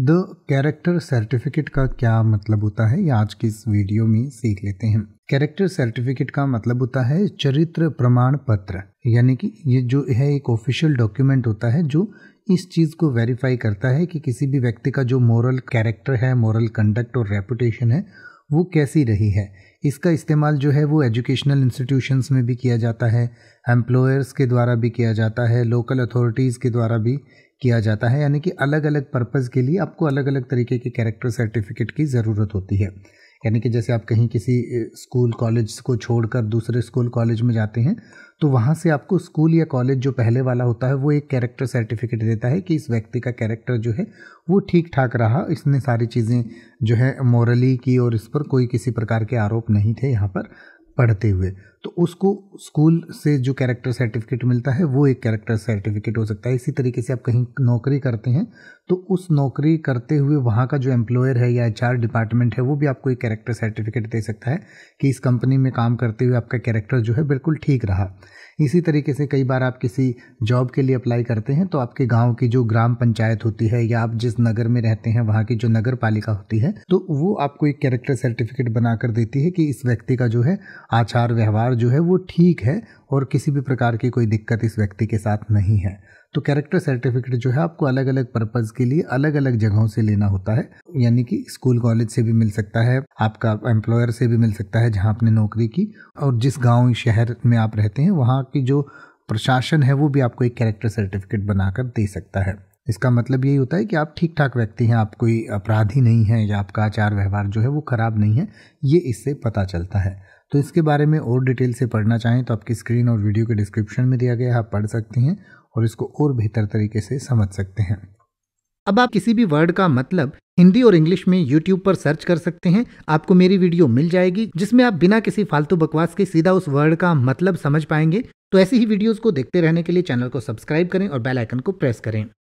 the character certificate का क्या मतलब होता है ये आज की इस वीडियो में सीख लेते हैं कैरेक्टर सर्टिफिकेट का मतलब होता है चरित्र प्रमाण पत्र यानी कि ये जो है एक ऑफिशियल डॉक्यूमेंट होता है जो इस चीज़ को वेरीफाई करता है कि किसी भी व्यक्ति का जो मॉरल कैरेक्टर है मॉरल कंडक्ट और रेपुटेशन है वो कैसी रही है इसका इस्तेमाल जो है वो एजुकेशनल इंस्टीट्यूशंस में भी किया जाता है एम्प्लॉयर्स के द्वारा भी किया जाता है लोकल अथॉरिटीज़ के द्वारा भी किया जाता है यानी कि अलग अलग पर्पज़ के लिए आपको अलग अलग तरीके के कैरेक्टर सर्टिफिकेट की ज़रूरत होती है यानी कि जैसे आप कहीं किसी स्कूल कॉलेज को छोड़कर दूसरे स्कूल कॉलेज में जाते हैं तो वहाँ से आपको स्कूल या कॉलेज जो पहले वाला होता है वो एक कैरेक्टर सर्टिफिकेट देता है कि इस व्यक्ति का कैरेक्टर जो है वो ठीक ठाक रहा इसने सारी चीज़ें जो है मॉरली की और इस पर कोई किसी प्रकार के आरोप नहीं थे यहाँ पर पढ़ते हुए तो उसको स्कूल से जो कैरेक्टर सर्टिफिकेट मिलता है वो एक कैरेक्टर सर्टिफिकेट हो सकता है इसी तरीके से आप कहीं नौकरी करते हैं तो उस नौकरी करते हुए वहाँ का जो एम्प्लॉयर है या एच डिपार्टमेंट है वो भी आपको एक कैरेक्टर सर्टिफिकेट दे सकता है कि इस कंपनी में काम करते हुए आपका कैरेक्टर जो है बिल्कुल ठीक रहा इसी तरीके से कई बार आप किसी जॉब के लिए अप्लाई करते हैं तो आपके गांव की जो ग्राम पंचायत होती है या आप जिस नगर में रहते हैं वहाँ की जो नगर पालिका होती है तो वो आपको एक कैरेक्टर सर्टिफिकेट बनाकर देती है कि इस व्यक्ति का जो है आचार व्यवहार व्यवहार जो है वो ठीक है और किसी भी प्रकार की कोई दिक्कत इस व्यक्ति के साथ नहीं है तो कैरेक्टर सर्टिफिकेट जो है आपको अलग अलग पर्पज़ के लिए अलग अलग जगहों से लेना होता है यानी कि स्कूल कॉलेज से भी मिल सकता है आपका एम्प्लॉयर से भी मिल सकता है जहाँ आपने नौकरी की और जिस गांव शहर में आप रहते हैं वहाँ की जो प्रशासन है वो भी आपको एक कैरेक्टर सर्टिफिकेट बनाकर दे सकता है इसका मतलब यही होता है कि आप ठीक ठाक व्यक्ति हैं आप कोई अपराधी नहीं हैं या आपका आचार व्यवहार जो है वो खराब नहीं है ये इससे पता चलता है तो इसके बारे में और डिटेल से पढ़ना चाहें तो आपकी स्क्रीन और वीडियो के डिस्क्रिप्शन में दिया गया आप पढ़ सकते हैं और इसको और बेहतर तरीके से समझ सकते हैं अब आप किसी भी वर्ड का मतलब हिंदी और इंग्लिश में YouTube पर सर्च कर सकते हैं आपको मेरी वीडियो मिल जाएगी जिसमें आप बिना किसी फालतू बकवास के सीधा उस वर्ड का मतलब समझ पाएंगे तो ऐसी ही वीडियोस को देखते रहने के लिए चैनल को सब्सक्राइब करें और बेल आइकन को प्रेस करें